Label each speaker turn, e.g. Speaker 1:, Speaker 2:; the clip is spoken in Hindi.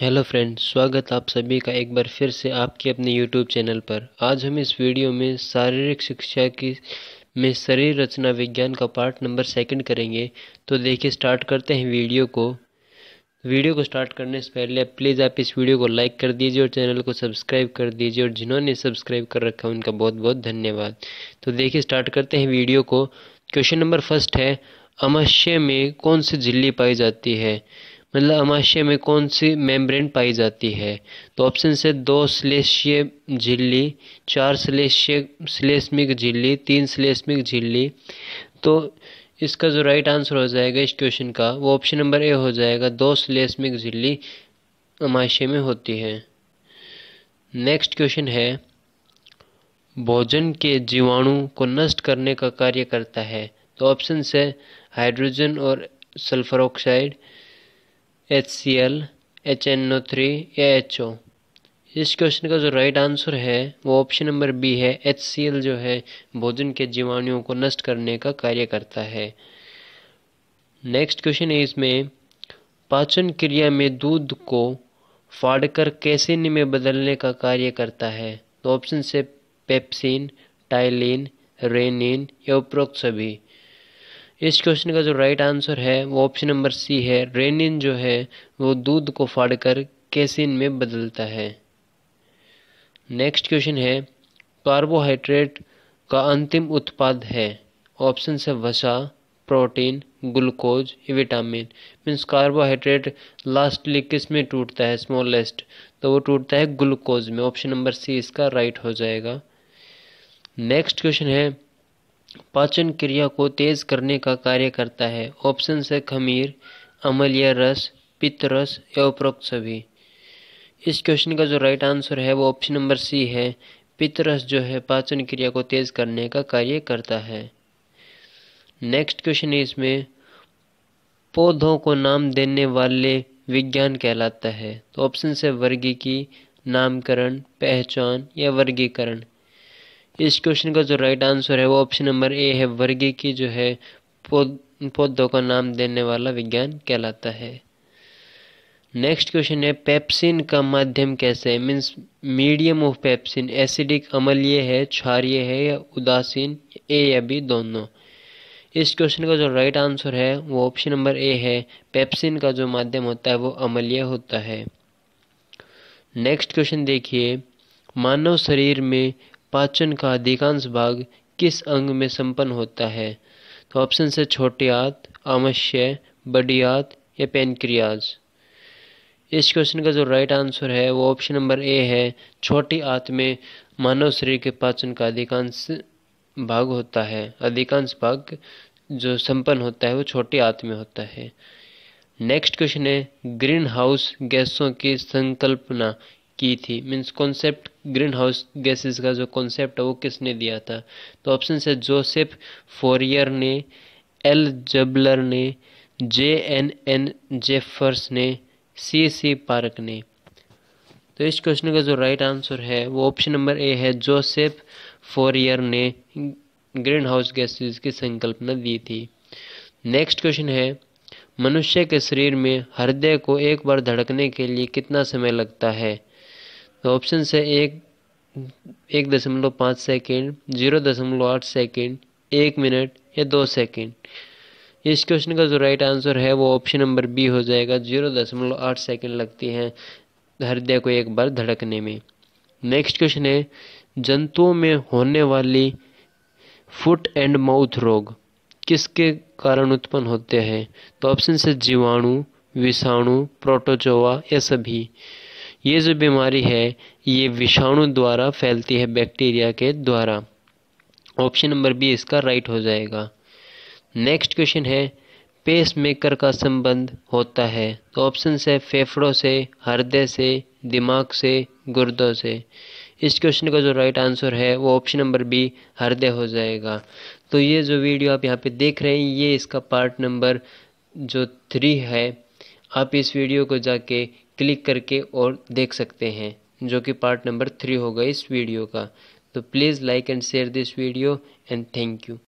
Speaker 1: हेलो फ्रेंड्स स्वागत आप सभी का एक बार फिर से आपके अपने यूट्यूब चैनल पर आज हम इस वीडियो में शारीरिक शिक्षा की में शरीर रचना विज्ञान का पार्ट नंबर सेकंड करेंगे तो देखिए स्टार्ट करते हैं वीडियो को वीडियो को स्टार्ट करने से पहले प्लीज़ आप इस वीडियो को लाइक कर दीजिए और चैनल को सब्सक्राइब कर दीजिए और जिन्होंने सब्सक्राइब कर रखा उनका बहुत बहुत धन्यवाद तो देखिए स्टार्ट करते हैं वीडियो को क्वेश्चन नंबर फर्स्ट है अमाशय में कौन सी झिल्ली पाई जाती है मतलब अमाशय में कौन सी मेम्ब्रेन पाई जाती है तो ऑप्शन से दो स्लेशिय झिल्ली चार स्लेशिय स्लेशमिक झिल्ली तीन स्लेशमिक झिल्ली तो इसका जो राइट आंसर हो जाएगा इस क्वेश्चन का वो ऑप्शन नंबर ए हो जाएगा दो स्लेशमिक झिल्ली अमाशय में होती है नेक्स्ट क्वेश्चन है भोजन के जीवाणु को नष्ट करने का कार्य करता है तो ऑप्शन से हाइड्रोजन और sulphur oxide H C L H N O three या एच ओ इस क्वेश्चन का जो राइट आंसर है वो ऑप्शन नंबर बी है एच सी एल जो है भोजन के जीवाणुओं को नष्ट करने का कार्य करता है नेक्स्ट क्वेश्चन है इसमें पाचन क्रिया में दूध को फाड़कर कैसेन में बदलने का कार्य करता है तो ऑप्शन से पेप्सिन टाइलिन रेनिन या उपरोक्त सभी इस क्वेश्चन का जो राइट आंसर है वो ऑप्शन नंबर सी है रेनिन जो है वो दूध को फाड़कर कैसिन में बदलता है नेक्स्ट क्वेश्चन है कार्बोहाइड्रेट का अंतिम उत्पाद है ऑप्शन से वसा protein glucose vitamin means carbohydrate lastly किस में टूटता है स्मॉलेस्ट तो वो टूटता है ग्लूकोज में ऑप्शन नंबर सी इसका राइट हो जाएगा नेक्स्ट क्वेश्चन है पाचन क्रिया को तेज करने का कार्य करता है ऑप्शन से खमीर अमल या रस पितरस या उपरोक्त सभी इस क्वेश्चन का जो राइट आंसर है वो ऑप्शन नंबर सी है पितरस जो है पाचन क्रिया को तेज करने का कार्य करता है नेक्स्ट क्वेश्चन है इसमें पौधों को नाम देने वाले विज्ञान कहलाता है तो ऑप्शन से वर्गी की नामकरण पहचान या वर्गीकरण इस क्वेश्चन का जो राइट आंसर है वो ऑप्शन नंबर ए है वर्गी की जो है पौधों का नाम देने वाला विज्ञान कहलाता है नेक्स्ट क्वेश्चन है पेप्सिन का माध्यम कैसे है means medium of pepsin acidic अमलीय है क्षारिय है या उदासीन ए या बी दोनों इस क्वेश्चन का जो राइट आंसर है वो ऑप्शन नंबर ए है पेप्सिन का जो माध्यम होता है वो अमलीय होता है नेक्स्ट क्वेश्चन देखिए मानव शरीर में पाचन का अधिकांश भाग किस अंग में संपन्न होता है तो ऑप्शन से छोटे आत आमश्य बड़ी आत या पेनक्रियाज इस क्वेश्चन का जो राइट आंसर है वो ऑप्शन नंबर ए है छोटी आत में मानव शरीर के पाचन का अधिकांश भाग होता है अधिकांश भाग जो संपन्न होता है वो छोटी आत में होता है नेक्स्ट क्वेश्चन है ग्रीन हाउस गैसों की संकल्पना की थी means concept greenhouse gases का जो कॉन्सेप्ट है वो किसने दिया था तो ऑप्शन है जोसेफ फोरियर ने एल जबलर ने जे एन एन जेफर्स ने सी सी पार्क ने तो इस क्वेश्चन का जो राइट आंसर है वो ऑप्शन नंबर ए है जोसेफ फोरियर ने ग्रीन हाउस गैसेज की संकल्पना दी थी नेक्स्ट क्वेश्चन है मनुष्य के शरीर में हृदय को एक बार धड़कने के लिए कितना समय लगता है तो ऑप्शन से एक एक दशमलव पाँच सेकेंड जीरो दशमलव आठ सेकेंड एक मिनट या दो सेकेंड इस क्वेश्चन का जो राइट आंसर है वो ऑप्शन नंबर बी हो जाएगा जीरो दशमलव आठ सेकेंड लगती हैं हृदय को एक बार धड़कने में नेक्स्ट क्वेश्चन है जंतुओं में होने वाली फुट एंड माउथ रोग किसके कारण उत्पन्न होते हैं तो ऑप्शन से जीवाणु विषाणु प्रोटोजोआ या सभी ये जो बीमारी है ये विषाणु द्वारा फैलती है बैक्टीरिया के द्वारा ऑप्शन नंबर बी इसका राइट हो जाएगा नेक्स्ट क्वेश्चन है पेस मेकर का संबंध होता है तो ऑप्शन है फेफड़ों से हृदय से दिमाग से गुर्दों से इस क्वेश्चन का जो राइट आंसर है वो ऑप्शन नंबर बी हृदय हो जाएगा तो ये जो वीडियो आप यहाँ पे देख रहे हैं ये इसका पार्ट नंबर जो थ्री है आप इस वीडियो को जाके क्लिक करके और देख सकते हैं जो कि पार्ट नंबर थ्री होगा इस वीडियो का तो please like and share this video and thank you